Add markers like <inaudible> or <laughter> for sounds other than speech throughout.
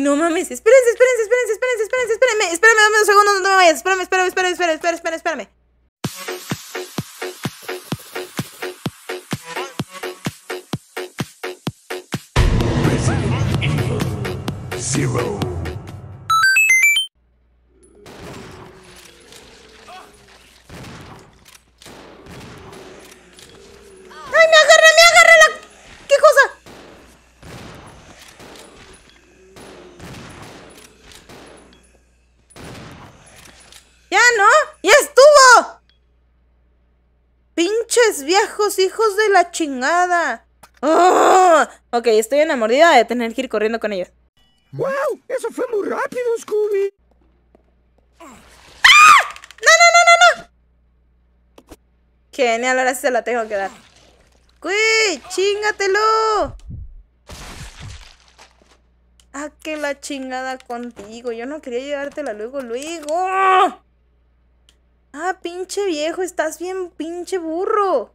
no mames. Espérense, espérense, espérense, espérense, espérense, espérenme. Espérenme, un segundo, no me vayas. Espérame, espérame, espérame, espérame, espérame, espérame, espérame. la chingada! ¡Ah! Ok, estoy en la mordida de tener que ir corriendo con ella ¡Wow! ¡Eso fue muy rápido, Scooby! ¡Ah! ¡No, no, no, no, no! Genial, ahora sí se la tengo que dar. ¡Chingatelo! ¡Ah, que la chingada contigo! Yo no quería llevártela luego, luego. ¡Ah, pinche viejo! ¡Estás bien pinche burro!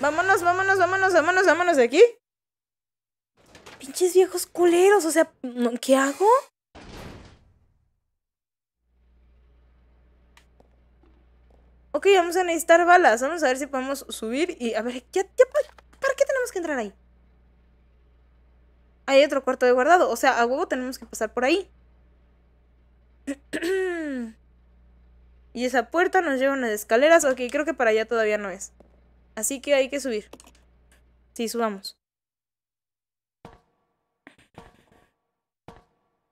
Vámonos, vámonos, vámonos, vámonos, vámonos de aquí. Pinches viejos culeros, o sea, ¿qué hago? Ok, vamos a necesitar balas. Vamos a ver si podemos subir y... A ver, qué, para qué tenemos que entrar ahí? Hay otro cuarto de guardado. O sea, a huevo tenemos que pasar por ahí. <clears throat> y esa puerta nos lleva a unas escaleras. Ok, creo que para allá todavía no es. Así que hay que subir. Sí, subamos.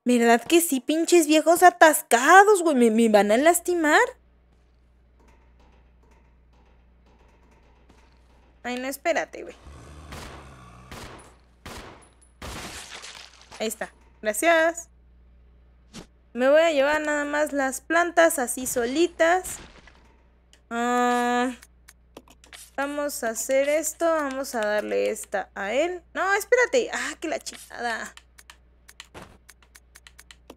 ¿Verdad que sí, pinches viejos atascados, güey? ¿Me, van a lastimar? Ay, no, espérate, güey. Ahí está. Gracias. Me voy a llevar nada más las plantas así solitas. Ah... Vamos a hacer esto, vamos a darle esta a él. No, espérate. Ah, qué la chingada.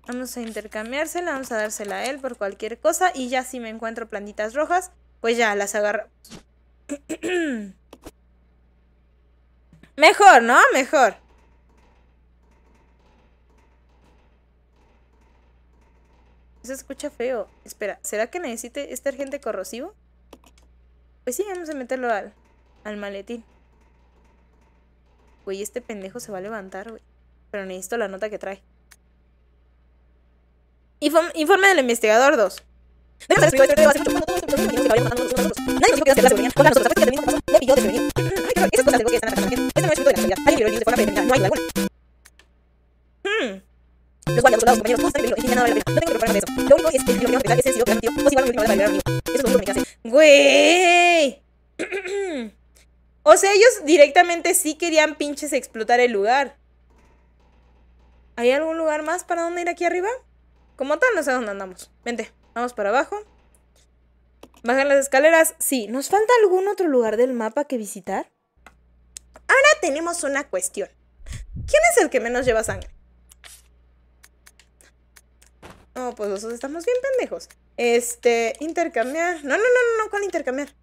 Vamos a intercambiársela, vamos a dársela a él por cualquier cosa. Y ya si me encuentro plantitas rojas, pues ya las agarramos. <clears throat> Mejor, ¿no? Mejor. Se escucha feo. Espera, ¿será que necesite este agente corrosivo? Pues sí, vamos a meterlo al, al maletín. Güey, este pendejo se va a levantar, güey. Pero necesito la nota que trae. informe del investigador 2. Hmm tengo que eso. Lo que Güey. <clears throat> o sea, ellos directamente sí querían pinches explotar el lugar. ¿Hay algún lugar más para dónde ir aquí arriba? Como tal, no sé dónde andamos. Vente, vamos para abajo. Bajan las escaleras. Sí, ¿nos falta algún otro lugar del mapa que visitar? Ahora tenemos una cuestión. ¿Quién es el que menos lleva sangre? Oh, pues nosotros estamos bien pendejos. Este, intercambiar. No, no, no, no, no, ¿cuál intercambiar?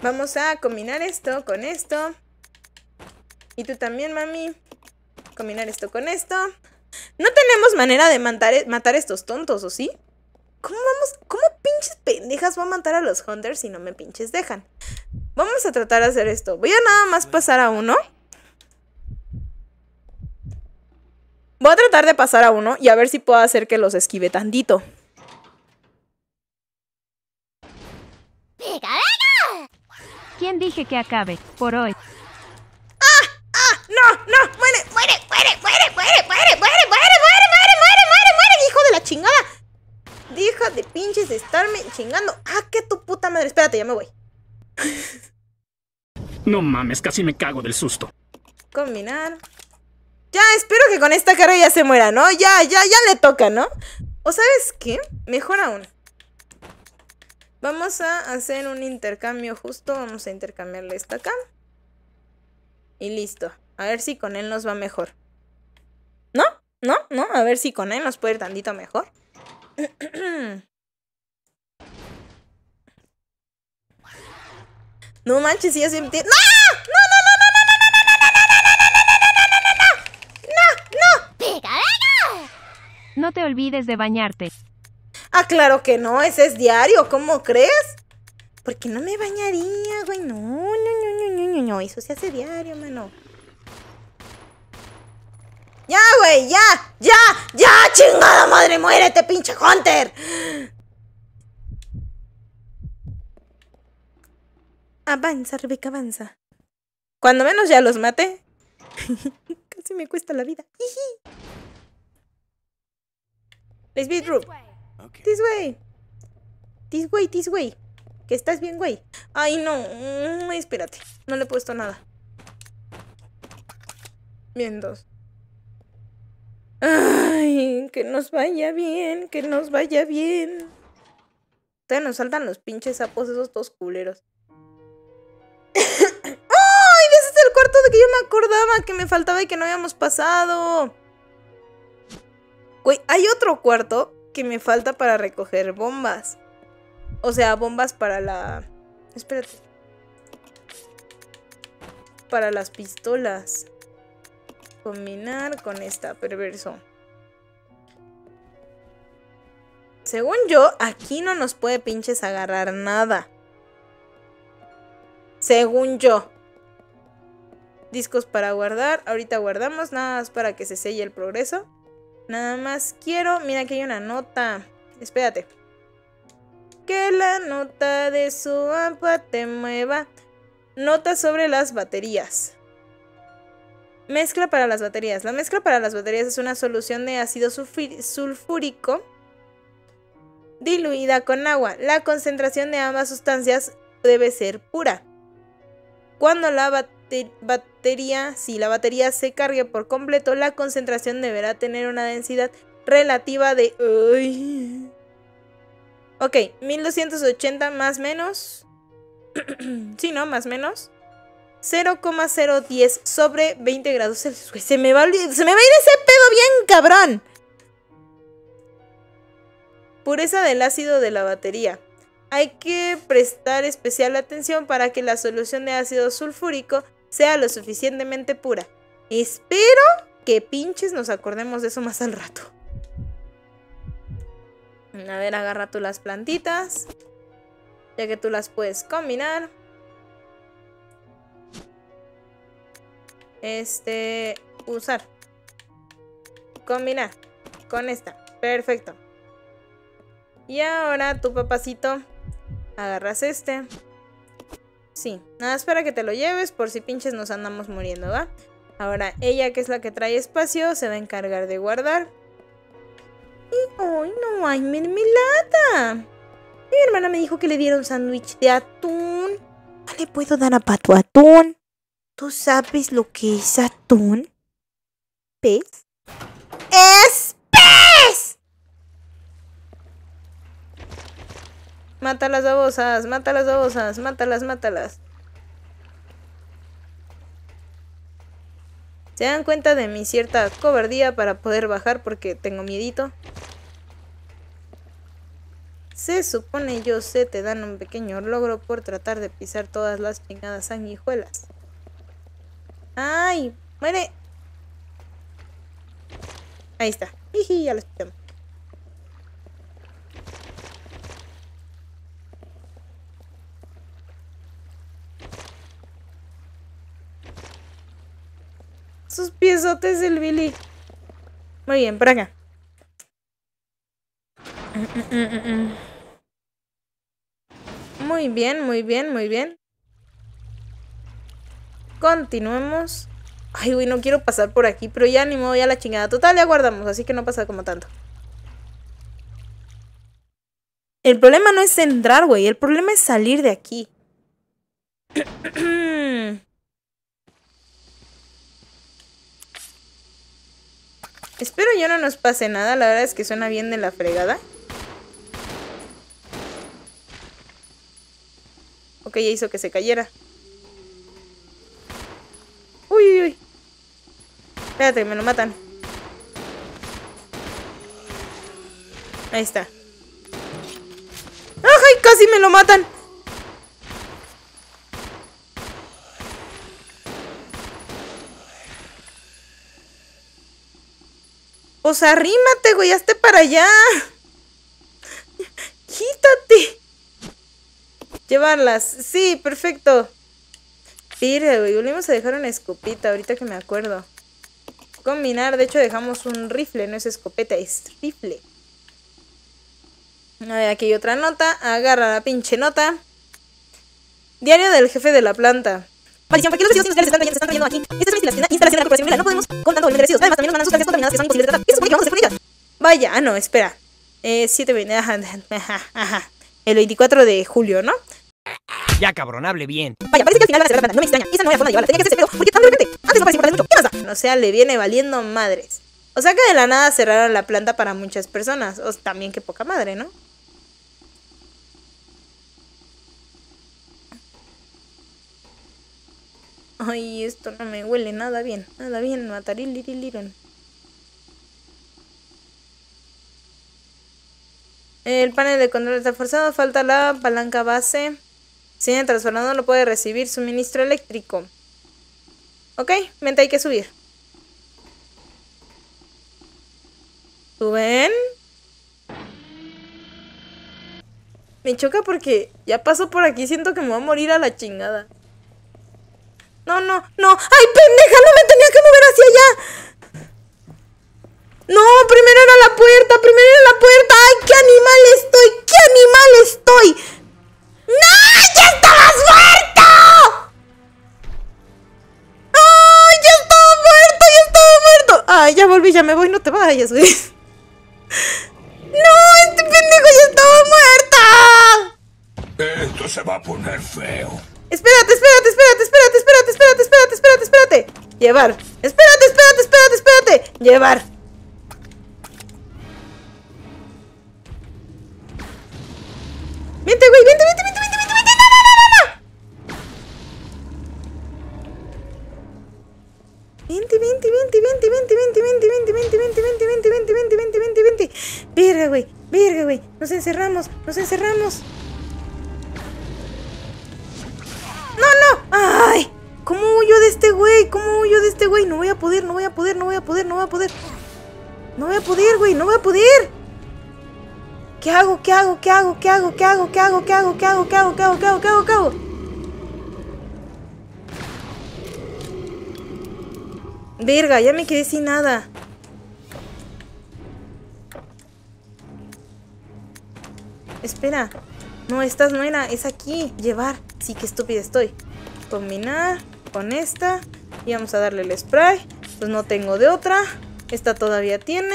Vamos a combinar esto con esto. Y tú también, mami. Combinar esto con esto. No tenemos manera de matar, e, matar estos tontos, ¿o sí? ¿Cómo vamos? ¿Cómo pinches pendejas voy a matar a los hunters si no me pinches dejan? Vamos a tratar de hacer esto. Voy a nada más pasar a uno. Voy a tratar de pasar a uno y a ver si puedo hacer que los esquive tantito. ¿Quién dije que acabe por hoy? ¡Ah! ¡Ah! ¡No! ¡No! ¡Muere! ¡Muere! ¡Muere! ¡Muere! ¡Muere! ¡Muere! ¡Muere! ¡Muere! ¡Muere! ¡Muere! ¡Muere! ¡Muere! ¡Muere! ¡Hijo de la chingada! Deja de pinches de estarme chingando. ¡Ah! ¡Qué tu puta madre! Espérate, ya me voy. No mames, casi me cago del susto. Combinar. Ya, espero que con esta cara ya se muera, ¿no? Ya, ya, ya le toca, ¿no? ¿O sabes qué? Mejor aún. Vamos a hacer un intercambio justo. Vamos a intercambiarle esta acá. Y listo. A ver si con él nos va mejor. ¿No? ¿No? ¿No? A ver si con él nos puede ir tantito mejor. <clears throat> no manches, si ya se ¡No! ¡No, no! No te olvides de bañarte. Ah, claro que no, ese es diario, ¿cómo crees? Porque no me bañaría, güey. No, no, no, no, no, no, Eso se hace diario, mano. Ya, güey, ya, ya, ya, chingada madre, muérete, pinche Hunter. Avanza, Rebeca, avanza. Cuando menos ya los maté. <laughs> Casi me cuesta la vida. This way. This way, this way. Que estás bien, güey. Ay, no. Mm, espérate. No le he puesto nada. Bien, dos. Ay, que nos vaya bien, que nos vaya bien. Todavía nos saltan los pinches sapos esos dos culeros. <coughs> ¡Ay! Ese es el cuarto de que yo me acordaba que me faltaba y que no habíamos pasado hay otro cuarto que me falta para recoger bombas. O sea, bombas para la... Espérate. Para las pistolas. Combinar con esta, perverso. Según yo, aquí no nos puede pinches agarrar nada. Según yo. Discos para guardar. Ahorita guardamos nada más para que se selle el progreso. Nada más quiero... Mira, aquí hay una nota. Espérate. Que la nota de su ampa te mueva. Nota sobre las baterías. Mezcla para las baterías. La mezcla para las baterías es una solución de ácido sulfúrico diluida con agua. La concentración de ambas sustancias debe ser pura. Cuando la batería si la batería se cargue por completo, la concentración deberá tener una densidad relativa de... Ok, 1280 más menos... <clears throat> sí, ¿no? Más menos. 0,010 sobre 20 grados Celsius. Se me, va, se me va a ir ese pedo bien, cabrón. Pureza del ácido de la batería. Hay que prestar especial atención para que la solución de ácido sulfúrico sea lo suficientemente pura. Espero que pinches nos acordemos de eso más al rato. A ver, agarra tú las plantitas. Ya que tú las puedes combinar. Este, usar. Combinar con esta. Perfecto. Y ahora tu papacito agarras este. Sí, nada espera que te lo lleves por si pinches nos andamos muriendo, ¿va? Ahora ella, que es la que trae espacio, se va a encargar de guardar. Y hoy no hay mermelada. Mi hermana me dijo que le dieron sándwich de atún. le puedo dar a Pato atún. ¿Tú sabes lo que es atún? ¿Pes? ¡Es Mata las babosas, mata las babosas, mátalas, mátalas. Se dan cuenta de mi cierta cobardía para poder bajar porque tengo miedito. Se supone yo sé te dan un pequeño logro por tratar de pisar todas las chingadas sanguijuelas. ¡Ay! ¡Muere! Ahí está. Jiji, ya lo escuchamos. Sus piezotes del Billy. Muy bien, para acá. Muy bien, muy bien, muy bien. Continuemos. Ay, güey, no quiero pasar por aquí, pero ya ni modo, ya la chingada. Total, ya guardamos, así que no pasa como tanto. El problema no es entrar, güey. El problema es salir de aquí. <clears throat> Mm. Espero ya no nos pase nada, la verdad es que suena bien de la fregada. Ok, ya hizo que se cayera. Uy, uy, uy. Espérate, me lo matan. Ahí está. ¡Ay, casi me lo matan! Pues arrímate, güey, hazte para allá. Quítate. Llevarlas. Sí, perfecto. Pire, güey. Volvimos a dejar una escopeta ahorita que me acuerdo. Combinar. De hecho, dejamos un rifle. No es escopeta, es rifle. A ver, aquí hay otra nota. Agarra la pinche nota. Diario del jefe de la planta. Maldición, ¿por qué los residuos industriales están cayendo, se están cayendo aquí? Esta es una instalación de la corporación No podemos con tanto volumen de residuos. Además, también nos mandan sustancias contaminadas que son imposibles de tratar. se supone que vamos a hacer con ellas. Vaya, ah, no, espera. Eh, 7 ajá, ajá, ajá. El 24 de julio, ¿no? Ya, cabrón, hable bien. Vaya, parece que al final van a cerrar la planta. No me extraña. Esa no era la forma de llevarla. Tenía que hacerse pedo. ¿Por qué tan de repente? Antes no parecía importante mucho. ¿Qué pasa? O sea, le viene valiendo madres. O sea que de la nada cerraron la planta para muchas personas. O también que poca madre, ¿no? Ay, esto no me huele nada bien, nada bien, matariliriliron. El panel de control está forzado, falta la palanca base. Sin el transformador no puede recibir suministro eléctrico. Ok, mente hay que subir. ¿Suben? Me choca porque ya paso por aquí, siento que me va a morir a la chingada. No, no, no. ¡Ay, pendeja! No me tenía que mover hacia allá. No, primero era la puerta, primero era la puerta. ¡Ay, qué animal estoy! ¡Qué animal estoy! ¡No! ¡Ya estabas muerto! ¡Ay, ya estaba muerto! ¡Ya estaba muerto! ¡Ay, ya volví! Ya me voy, no te vayas, güey. Espérate, espérate, espérate, espérate. Llevar. Vente, güey, vente, vente, vente, vente, vente, vente. No, no, no, no, Vente, vente, vente, vente, vente, vente, vente, vente, vente, vente, vente, vente, vente, vente, vente, vente, vente. Virga, güey, verga, güey. Nos encerramos, nos encerramos. No, no. Ah. ¿Cómo huyo de este güey? ¿Cómo huyo de este güey? No voy a poder, no voy a poder, no voy a poder, no voy a poder. No voy a poder, güey, no voy a poder. ¿Qué hago? ¿Qué hago? ¿Qué hago? ¿Qué hago? ¿Qué hago? ¿Qué hago? ¿Qué hago? ¿Qué hago? ¿Qué hago? ¿Qué hago? ¿Qué hago? ¿Qué hago? ¿Qué hago? Verga, ya me quedé sin nada. Espera. No, estas no era. Es aquí. Llevar. Sí, que estúpida estoy. Combinar con esta. Y vamos a darle el spray. Pues no tengo de otra. Esta todavía tiene.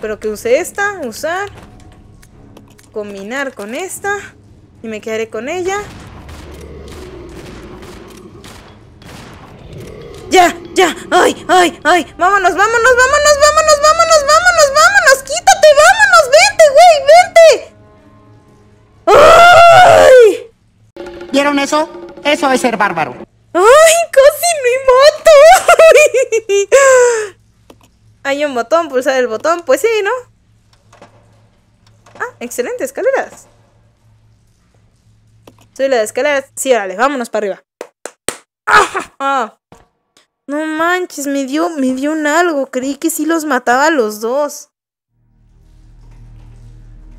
Pero que use esta. Usar. Combinar con esta. Y me quedaré con ella. ¡Ya! ¡Ya! ¡Ay! ¡Ay! ¡Ay! ¡Vámonos! ¡Vámonos! ¡Vámonos! ¡Vámonos! ¡Vámonos! ¡Vámonos! ¡Vámonos! ¡Quítate! ¡Vámonos! ¡Vente, güey! ¡Vente! ¿Vieron eso? Eso es ser bárbaro. ¡Ay, casi mi hay <laughs> hay un botón, pulsar el botón, pues sí, ¿no? Ah, excelente, escaleras. Soy la de escaleras. Sí, órale, vámonos para arriba. ¡Ah! No manches, me dio, me dio un algo. Creí que sí los mataba a los dos.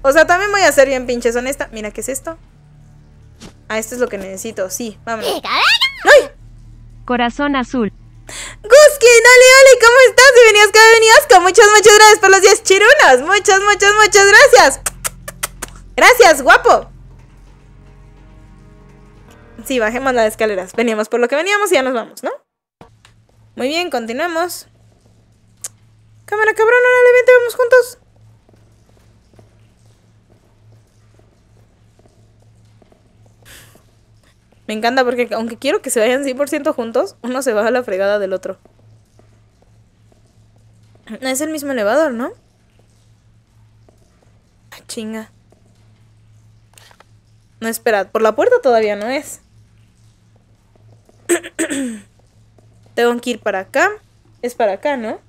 O sea, también voy a ser bien pinches honesta. Mira, ¿qué es esto? Ah, esto es lo que necesito. Sí, vámonos. ¡Ay! Corazón azul. Guski, dale! Oli, ¿cómo estás? Bienvenidos, venías! con muchas, muchas gracias por los 10 chirunas Muchas, muchas, muchas gracias. Gracias, guapo. Sí, bajemos las escaleras. Veníamos por lo que veníamos y ya nos vamos, ¿no? Muy bien, continuemos. Cámara, cabrón, dale bien, vamos juntos. Me encanta porque aunque quiero que se vayan 100% juntos, uno se baja la fregada del otro. No Es el mismo elevador, ¿no? Ah, chinga. No, esperad, por la puerta todavía no es. <coughs> Tengo que ir para acá. Es para acá, ¿no?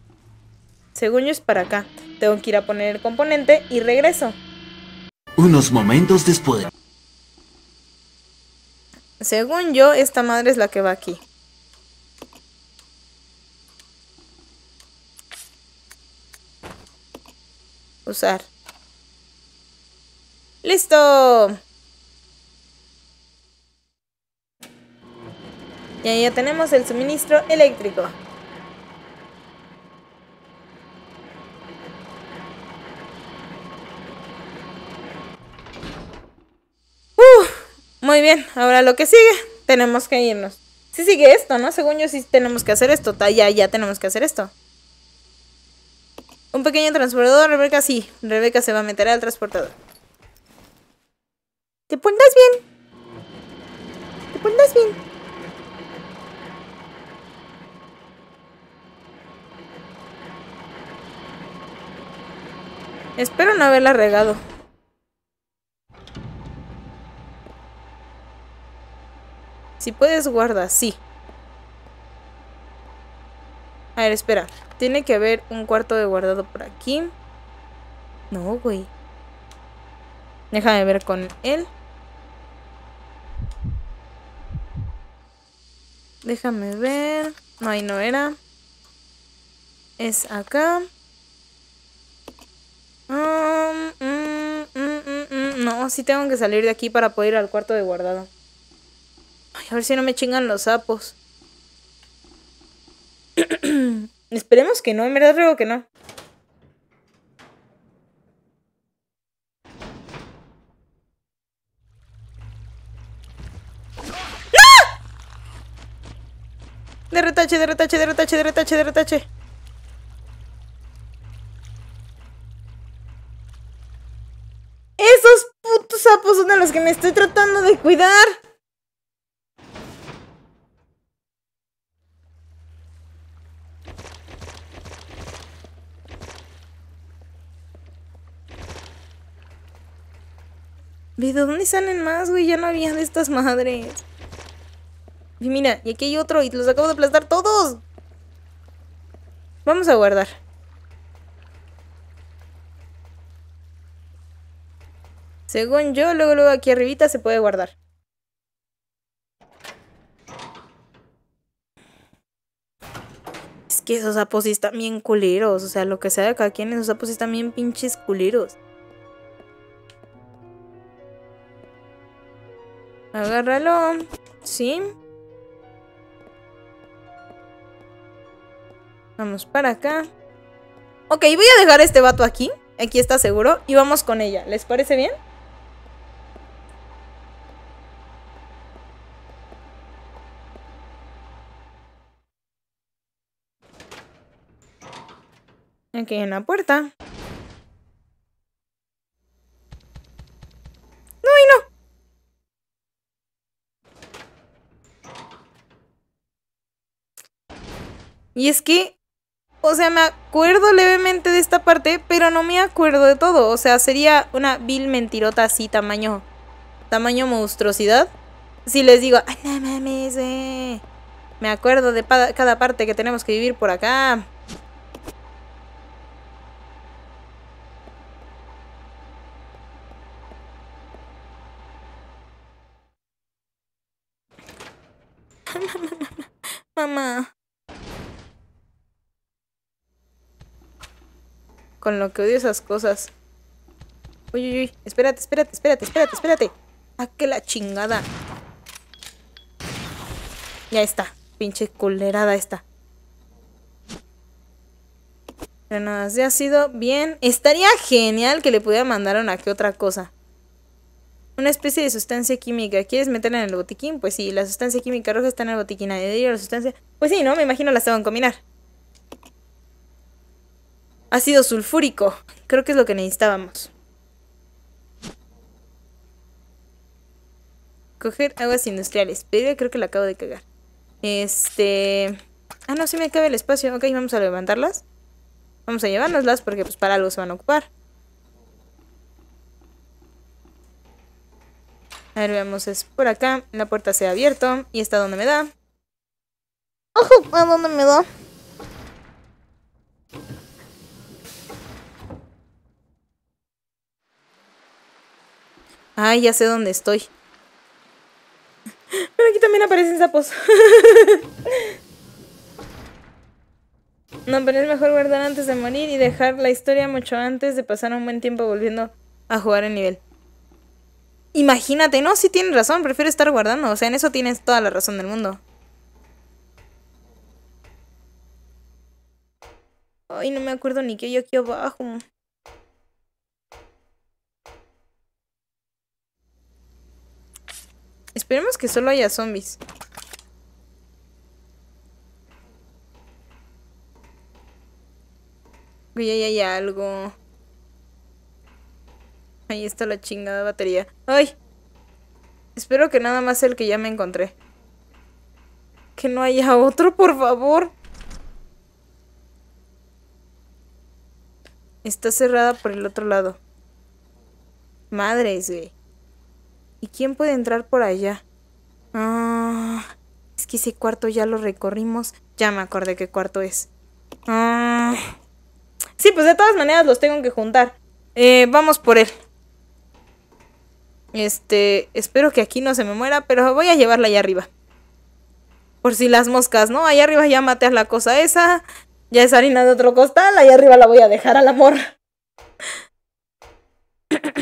Según yo es para acá. Tengo que ir a poner el componente y regreso. Unos momentos después. Según yo, esta madre es la que va aquí. Usar. ¡Listo! Y ahí ya tenemos el suministro eléctrico. Muy bien, ahora lo que sigue, tenemos que irnos. Sí sigue esto, ¿no? Según yo sí tenemos que hacer esto, ya, ya tenemos que hacer esto. Un pequeño transportador, Rebeca sí. Rebeca se va a meter al transportador. Te pones bien. Te pondrás bien. Espero no haberla regado. Si puedes, guarda, sí. A ver, espera. Tiene que haber un cuarto de guardado por aquí. No, güey. Déjame ver con él. Déjame ver. No, ahí no era. Es acá. Mm, mm, mm, no, sí tengo que salir de aquí para poder ir al cuarto de guardado. A ver si no me chingan los sapos. <clears throat> Esperemos que no, en verdad creo que no. De ¡Ah! derretache, de derretache, de retache, Esos putos sapos son de los que me estoy tratando de cuidar. ¿De dónde salen más, güey? Ya no había de estas madres. Y mira, y aquí hay otro y los acabo de aplastar todos. Vamos a guardar. Según yo, luego, luego aquí arribita se puede guardar. Es que esos sapos sí están bien culeros. O sea, lo que sea de cada quien, esos sapos sí están bien pinches culeros. Agárralo. Sí. Vamos para acá. Ok, voy a dejar a este vato aquí. Aquí está seguro. Y vamos con ella. ¿Les parece bien? Aquí en la puerta. Y es que, o sea, me acuerdo levemente de esta parte, pero no me acuerdo de todo. O sea, sería una vil mentirota así, tamaño, tamaño monstruosidad. Si les digo, ay, no mames, eh". me acuerdo de cada parte que tenemos que vivir por acá. <laughs> Mamá. Con lo que odio esas cosas. Uy, uy, uy. Espérate, espérate, espérate, espérate, espérate. ¡Ah, qué la chingada! Ya está. Pinche culerada esta. ya ha sido Bien. Estaría genial que le pudiera mandar una que otra cosa. Una especie de sustancia química. ¿Quieres meterla en el botiquín? Pues sí, la sustancia química roja está en el botiquín. la sustancia... Pues sí, ¿no? Me imagino las tengo que combinar. Ácido sulfúrico. Creo que es lo que necesitábamos. Coger aguas industriales. Pero creo que la acabo de cagar. Este... Ah, no, Se me cabe el espacio. Ok, vamos a levantarlas. Vamos a llevárnoslas porque pues para algo se van a ocupar. A ver, veamos, es por acá. La puerta se ha abierto. ¿Y está donde me da? ¡Ojo! ¿A dónde me da? Ay, ya sé dónde estoy. Pero aquí también aparecen sapos. No, pero es mejor guardar antes de morir y dejar la historia mucho antes de pasar un buen tiempo volviendo a jugar el nivel. Imagínate, no, si sí tienes razón, prefiero estar guardando. O sea, en eso tienes toda la razón del mundo. Ay, no me acuerdo ni qué yo aquí abajo. Esperemos que solo haya zombies. Uy, ahí hay algo. Ahí está la chingada batería. ¡Ay! Espero que nada más el que ya me encontré. Que no haya <laughs> otro, por favor. Está cerrada por el otro lado. Madres, güey. ¿Y quién puede entrar por allá? Ah, es que ese cuarto ya lo recorrimos. Ya me acordé qué cuarto es. Ah, sí, pues de todas maneras los tengo que juntar. Eh, vamos por él. Este, espero que aquí no se me muera, pero voy a llevarla allá arriba. Por si las moscas, ¿no? Allá arriba ya maté a la cosa esa. Ya es harina de otro costal. Allá arriba la voy a dejar al amor. <clears throat>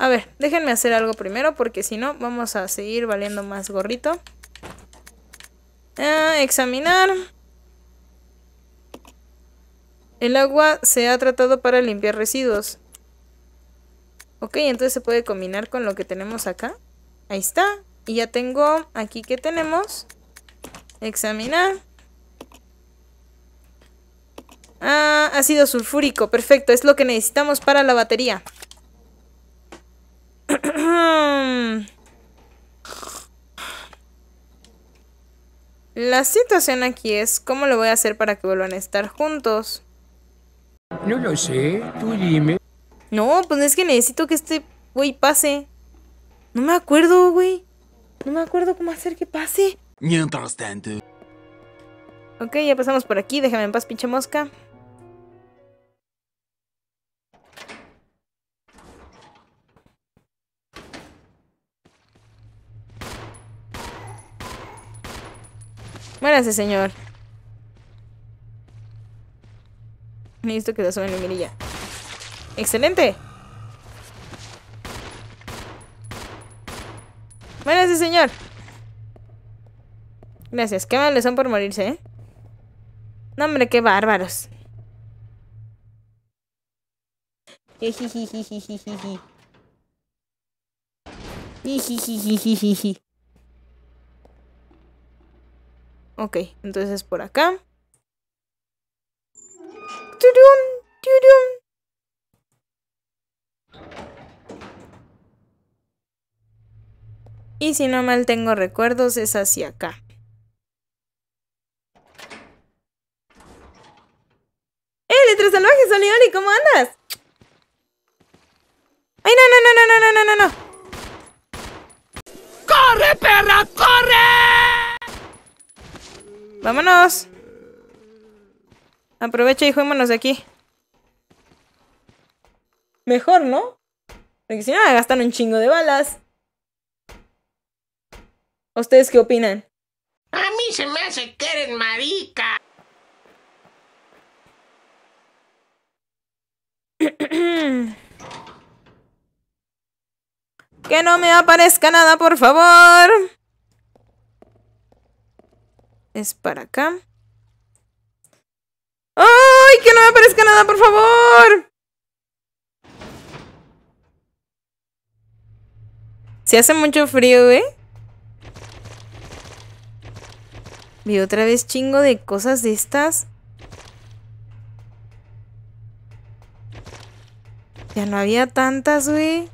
A ver, déjenme hacer algo primero porque si no vamos a seguir valiendo más gorrito. Ah, examinar. El agua se ha tratado para limpiar residuos. Ok, entonces se puede combinar con lo que tenemos acá. Ahí está. Y ya tengo aquí que tenemos. Examinar. Ah, ácido sulfúrico. Perfecto, es lo que necesitamos para la batería. <clears throat> La situación aquí es, ¿cómo lo voy a hacer para que vuelvan a estar juntos? No lo sé, tú dime. No, pues es que necesito que este güey pase. No me acuerdo, güey. No me acuerdo cómo hacer que pase. Mientras tanto. Ok, ya pasamos por aquí. Déjame en paz, pinche mosca. Muérase, señor. Necesito que se en la mirilla. ¡Excelente! Muérase, señor. Gracias. Qué malos son por morirse, ¿eh? No, hombre, qué bárbaros. Ok, entonces por acá. Y si no mal tengo recuerdos, es hacia acá. ¡Eh, letras salvajes, ¿Y ¿Cómo andas? ¡Ay, no, no, no, no, no, no, no, no! ¡Corre, perra, corre! ¡Vámonos! Aprovecha y juémonos de aquí. Mejor, ¿no? Porque si no, me gastan un chingo de balas. ¿Ustedes qué opinan? A mí se me hace que eres marica. <clears throat> que no me aparezca nada, por favor. Es para acá. ¡Ay! ¡Que no me aparezca nada, por favor! Se hace mucho frío, ¿eh? Vi otra vez chingo de cosas de estas. Ya no había tantas, güey.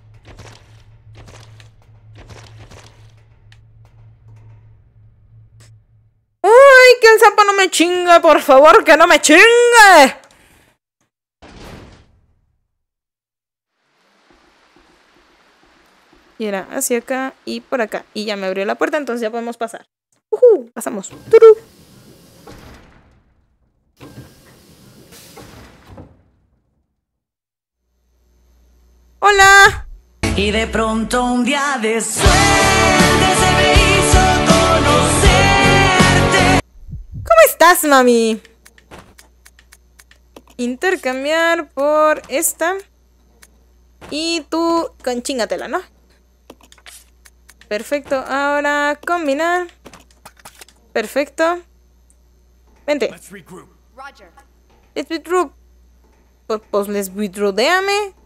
que el sapo no me chingue, por favor, que no me chingue. Y era hacia acá y por acá. Y ya me abrió la puerta, entonces ya podemos pasar. pasamos. ¡Turú! ¡Hola! Y de pronto un día de suerte se me hizo mami? Intercambiar por esta. Y tú con ¿no? Perfecto, ahora combinar. Perfecto. Vente. Let's regroup. Pues, pues les déjame.